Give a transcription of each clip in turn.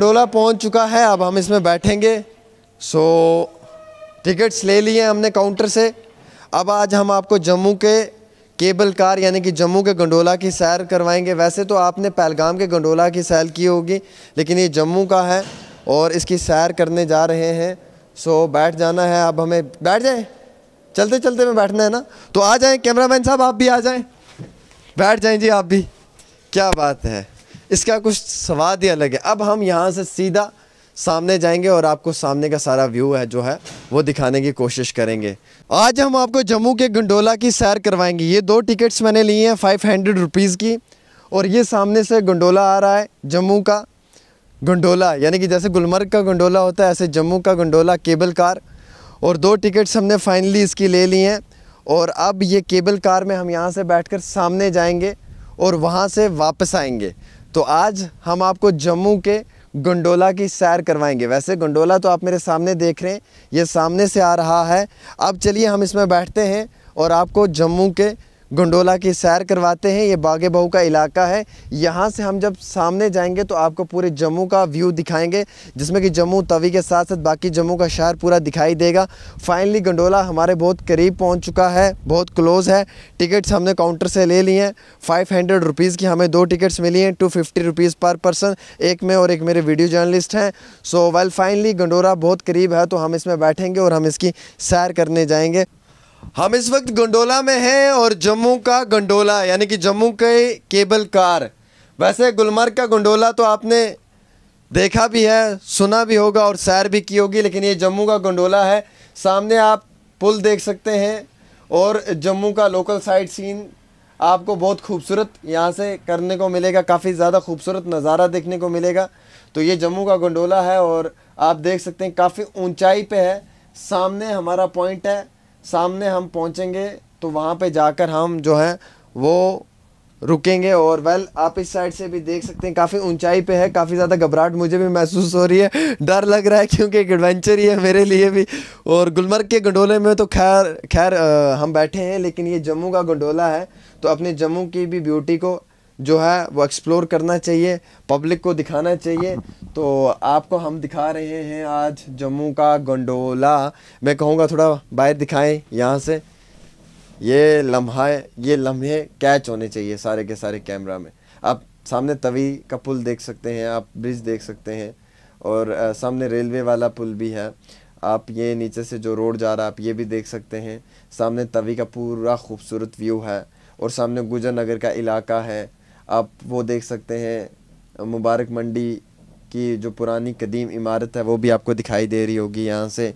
डोला पहुंच चुका है अब हम इसमें बैठेंगे सो टिकट्स ले लिए हमने काउंटर से अब आज हम आपको जम्मू के केबल कार यानी कि जम्मू के गंडोला की सैर करवाएंगे वैसे तो आपने पहलगाम के गंडोला की सैर की होगी लेकिन ये जम्मू का है और इसकी सैर करने जा रहे हैं सो बैठ जाना है अब हमें बैठ जाएं चलते चलते में बैठना है ना तो आ जाएं कैमरामैन साहब आप भी आ जाएं बैठ जाएं जी आप भी क्या बात है इसका कुछ स्वाद ही अलग है अब हम यहाँ से सीधा सामने जाएंगे और आपको सामने का सारा व्यू है जो है वो दिखाने की कोशिश करेंगे आज हम आपको जम्मू के गंडोला की सैर करवाएंगे ये दो टिकट्स मैंने लिए हैं फाइव हंड्रेड रुपीज़ की और ये सामने से गंडोला आ रहा है जम्मू का गंडोला यानी कि जैसे गुलमर्ग का गंडोला होता है ऐसे जम्मू का गंडोला केबल कार और दो टिकट्स हमने फाइनली इसकी ले ली हैं और अब ये केबल कार में हम यहाँ से बैठ सामने जाएँगे और वहाँ से वापस आएंगे तो आज हम आपको जम्मू के गंडोला की सैर करवाएंगे वैसे गंडोला तो आप मेरे सामने देख रहे हैं ये सामने से आ रहा है अब चलिए हम इसमें बैठते हैं और आपको जम्मू के गंडोला की सैर करवाते हैं ये बागे बहू का इलाका है यहाँ से हम जब सामने जाएंगे तो आपको पूरे जम्मू का व्यू दिखाएंगे जिसमें कि जम्मू तवी के साथ साथ बाकी जम्मू का शहर पूरा दिखाई देगा फाइनली गंडोला हमारे बहुत करीब पहुँच चुका है बहुत क्लोज़ है टिकट्स हमने काउंटर से ले लिए हैं फाइव हंड्रेड रुपीज़ की हमें दो टिकट्स मिली हैं two fifty rupees per person एक में और एक मेरे वीडियो जर्नलिस्ट हैं सो वेल फाइनली गंडोला बहुत करीब है तो हम इसमें बैठेंगे और हम इसकी सैर करने जाएंगे हम इस वक्त गंडोला में हैं और जम्मू का गंडोला यानी कि जम्मू के केबल कार वैसे गुलमर्ग का गंडोला तो आपने देखा भी है सुना भी होगा और सैर भी की होगी लेकिन ये जम्मू का गंडोला है सामने आप पुल देख सकते हैं और जम्मू का लोकल साइड सीन आपको बहुत खूबसूरत यहाँ से करने को मिलेगा काफ़ी ज़्यादा खूबसूरत नज़ारा देखने को मिलेगा तो ये जम्मू का गंडोला है और आप देख सकते हैं काफ़ी ऊंचाई पे है सामने हमारा पॉइंट है सामने हम पहुँचेंगे तो वहाँ पे जाकर हम जो है वो रुकेंगे और वेल आप इस साइड से भी देख सकते हैं काफ़ी ऊंचाई पे है काफ़ी ज़्यादा घबराहट मुझे भी महसूस हो रही है डर लग रहा है क्योंकि एक एडवेंचर ही है मेरे लिए भी और गुलमर्ग के गंडोले में तो खैर खैर हम बैठे हैं लेकिन ये जम्मू का गंडोला है तो अपने जम्मू की भी ब्यूटी को जो है वो एक्सप्लोर करना चाहिए पब्लिक को दिखाना चाहिए तो आपको हम दिखा रहे हैं आज जम्मू का गंडोला मैं कहूँगा थोड़ा बाहर दिखाएं यहाँ से ये लम्हा ये लम्हे कैच होने चाहिए सारे के सारे कैमरा में आप सामने तवी का पुल देख सकते हैं आप ब्रिज देख सकते हैं और सामने रेलवे वाला पुल भी है आप ये नीचे से जो रोड जा रहा है आप ये भी देख सकते हैं सामने तवी का पूरा खूबसूरत व्यू है और सामने गुजर नगर का इलाका है आप वो देख सकते हैं मुबारक मंडी की जो पुरानी कदीम इमारत है वो भी आपको दिखाई दे रही होगी यहाँ से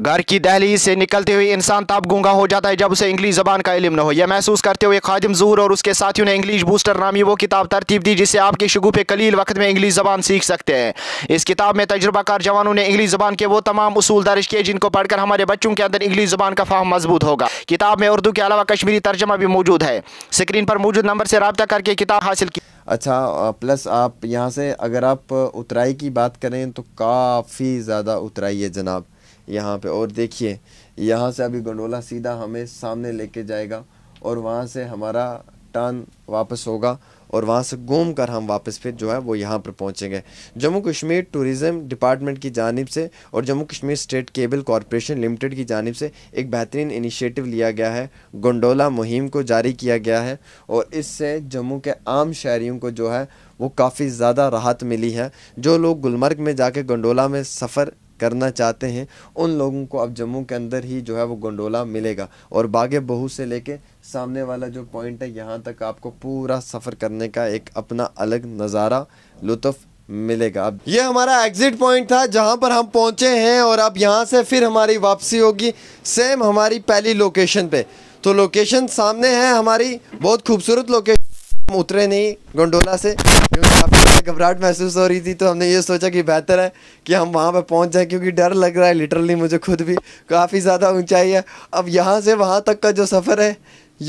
घर की दहलीज से निकलते हुए इंसान तब गूंगा हो जाता है जब उसे इंग्लिश जबान का इलम न हो यह महसूस करते हुए खादिम जहूर और उसके साथियों ने इंग्लिश बूस्टर नामी वो किताब तरतीब दी जिससे आपके शगुफे कलील वक्त में इंग्लिश जबान सीख सकते हैं इस किताब में तजुर्बाकार जवानों ने इंग्लिश जबान के वो तमाम असूल दर्ज किए जिनको पढ़कर हमारे बच्चों के अंदर इंग्लिश जबान का फाहम मजबूत होगा किताब में उर्दू के अलावा कश्मीरी तर्जमा भी मौजूद है स्क्रीन पर मौजूद नंबर से रबता करके किताब हासिल की अच्छा प्लस आप यहाँ से अगर आप उतराई की बात करें तो काफ़ी ज़्यादा उतराई है जनाब यहाँ पे और देखिए यहाँ से अभी गंडोला सीधा हमें सामने लेके जाएगा और वहाँ से हमारा टर्न वापस होगा और वहाँ से घूम कर हम वापस फिर जो है वो यहाँ पर पहुँचेंगे जम्मू कश्मीर टूरिज़म डिपार्टमेंट की जानब से और Jammu Kashmir state cable corporation limited की जानब से एक बेहतरीन इनिशिएटिव लिया गया है गंडोला मुहिम को जारी किया गया है और इससे जम्मू के आम शहरीों को जो है वो काफ़ी ज़्यादा राहत मिली है जो लोग गुलमर्ग में जाके गंडोला में सफ़र करना चाहते हैं उन लोगों को अब जम्मू के अंदर ही जो है वो गंडोला मिलेगा और बागे बहू से लेके सामने वाला जो पॉइंट है यहाँ तक आपको पूरा सफ़र करने का एक अपना अलग नज़ारा लुत्फ़ मिलेगा अब ये हमारा एग्जिट पॉइंट था जहाँ पर हम पहुँचे हैं और अब यहाँ से फिर हमारी वापसी होगी सेम हमारी पहली लोकेशन पे तो लोकेशन सामने है हमारी बहुत खूबसूरत लोकेशन हम उतरे नहीं गोंडोला से क्योंकि काफ़ी घबराहट महसूस हो रही थी तो हमने ये सोचा कि बेहतर है कि हम वहाँ पर पहुँच जाएँ क्योंकि डर लग रहा है लिटरली मुझे खुद भी काफ़ी ज़्यादा ऊंचाई है अब यहाँ से वहाँ तक का जो सफ़र है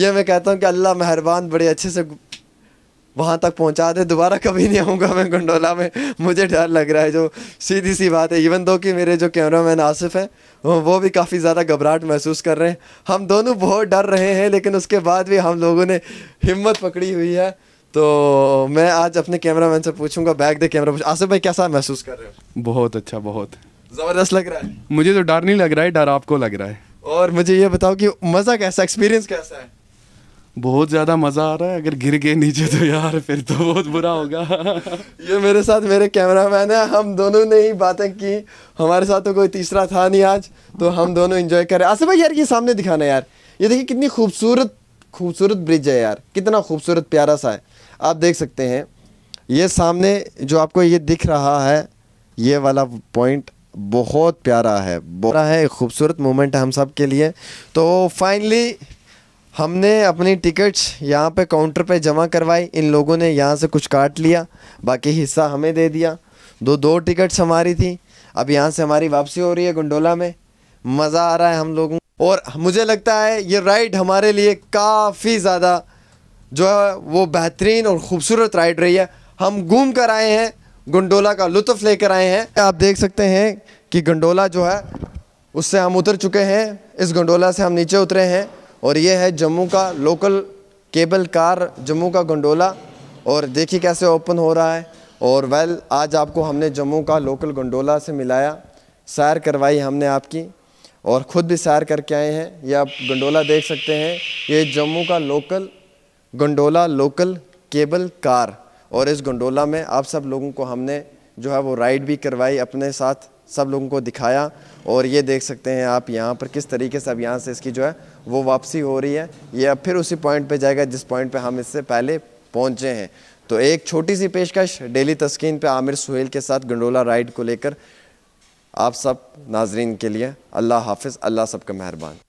ये मैं कहता हूँ कि अल्लाह मेहरबान बड़े अच्छे से वहाँ तक पहुँचा दे दोबारा कभी नहीं आऊँगा मैं गंडोला में मुझे डर लग रहा है जो सीधी सी बात है इवन दो कि मेरे जो कैमरा मैन आसिफ है वो भी काफ़ी ज़्यादा घबराहट महसूस कर रहे हैं हम दोनों बहुत डर रहे हैं लेकिन उसके बाद भी हम लोगों ने हिम्मत पकड़ी हुई है तो मैं आज अपने कैमरा मैन से पूछूंगा बैग दे कैमरा आसिफ भाई कैसा महसूस कर रहे हो बहुत अच्छा बहुत ज़बरदस्त लग रहा है मुझे तो डर नहीं लग रहा है डर आपको लग रहा है और मुझे ये बताओ कि मज़ा कैसा एक्सपीरियंस कैसा है बहुत ज़्यादा मज़ा आ रहा है अगर गिर गए नीचे तो यार फिर तो बहुत बुरा होगा ये मेरे साथ मेरे कैमरा मैन है हम दोनों ने ही बातें की हमारे साथ तो कोई तीसरा था नहीं आज तो हम दोनों इन्जॉय करें आसिफ भाई यार ये सामने दिखाना यार ये देखिए कितनी खूबसूरत खूबसूरत ब्रिज है यार कितना खूबसूरत प्यारा सा है आप देख सकते हैं ये सामने जो आपको ये दिख रहा है ये वाला पॉइंट बहुत प्यारा है बोरा है खूबसूरत मोमेंट है हम सब के लिए तो फाइनली हमने अपनी टिकट्स यहाँ पे काउंटर पे जमा करवाई इन लोगों ने यहाँ से कुछ काट लिया बाकी हिस्सा हमें दे दिया दो दो टिकट्स हमारी थी अब यहाँ से हमारी वापसी हो रही है गुंडोला में मज़ा आ रहा है हम लोगों और मुझे लगता है ये राइड हमारे लिए काफ़ी ज़्यादा जो है वो बेहतरीन और ख़ूबसूरत राइड रही है हम घूम कर आए हैं गंडोला का लुत्फ़ लेकर आए हैं आप देख सकते हैं कि गंडोला जो है उससे हम उतर चुके हैं इस गंडोला से हम नीचे उतरे हैं और ये है जम्मू का लोकल केबल कार जम्मू का गंडोला और देखिए कैसे ओपन हो रहा है और वेल आज आपको हमने जम्मू का लोकल गंडोला से मिलाया सैर करवाई हमने आपकी और ख़ुद भी सैर करके आए हैं ये आप गंडोला देख सकते हैं ये जम्मू का local gondola local cable car और इस गंडोला में आप सब लोगों को हमने जो है वो राइड भी करवाई अपने साथ सब लोगों को दिखाया और ये देख सकते हैं आप यहाँ पर किस तरीके से अब यहाँ से इसकी जो है वो वापसी हो रही है ये अब फिर उसी पॉइंट पे जाएगा जिस पॉइंट पे हम इससे पहले पहुँचे हैं तो एक छोटी सी पेशकश डेली तस्किन पे आमिर सुहेल के साथ गंडोला राइड को लेकर आप सब नाजरीन के लिए अल्लाह हाफिज़ अल्लाह सब का मेहरबान